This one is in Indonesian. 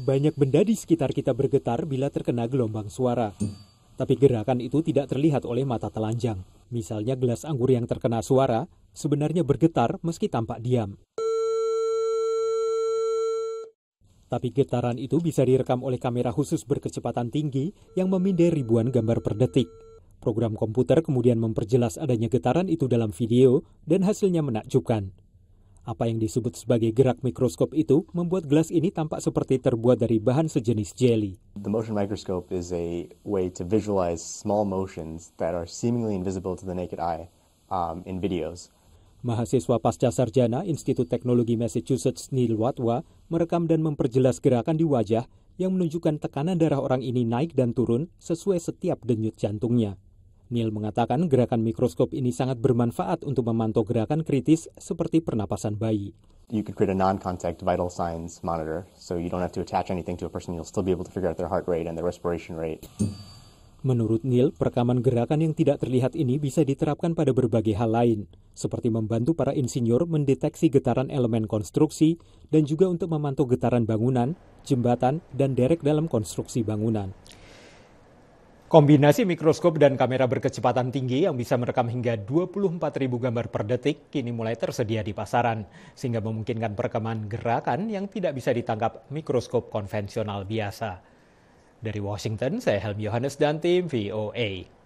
Banyak benda di sekitar kita bergetar bila terkena gelombang suara. Tapi gerakan itu tidak terlihat oleh mata telanjang. Misalnya gelas anggur yang terkena suara sebenarnya bergetar meski tampak diam. Tapi getaran itu bisa direkam oleh kamera khusus berkecepatan tinggi yang memindai ribuan gambar per detik. Program komputer kemudian memperjelas adanya getaran itu dalam video dan hasilnya menakjubkan. Apa yang disebut sebagai gerak mikroskop itu membuat gelas ini tampak seperti terbuat dari bahan sejenis jelly. The motion microscope is a way to visualize small motions that are seemingly invisible to the naked eye um, in videos. Mahasiswa pasca sarjana Institut Teknologi Massachusetts Neil Watwa merekam dan memperjelas gerakan di wajah yang menunjukkan tekanan darah orang ini naik dan turun sesuai setiap denyut jantungnya. Neil mengatakan gerakan mikroskop ini sangat bermanfaat untuk memantau gerakan kritis seperti pernapasan bayi. You could create a non-contact vital signs monitor, so you don't have to attach anything to a person. You'll still be able to figure out their heart rate and their respiration rate. Menurut Neil, perekaman gerakan yang tidak terlihat ini bisa diterapkan pada berbagai hal lain, seperti membantu para insinyur mendeteksi getaran elemen konstruksi dan juga untuk memantau getaran bangunan, jembatan, dan derek dalam konstruksi bangunan. Kombinasi mikroskop dan kamera berkecepatan tinggi yang bisa merekam hingga 24.000 gambar per detik kini mulai tersedia di pasaran, sehingga memungkinkan perekaman gerakan yang tidak bisa ditangkap mikroskop konvensional biasa. Dari Washington, saya Helmi Yohanes dan tim VOA.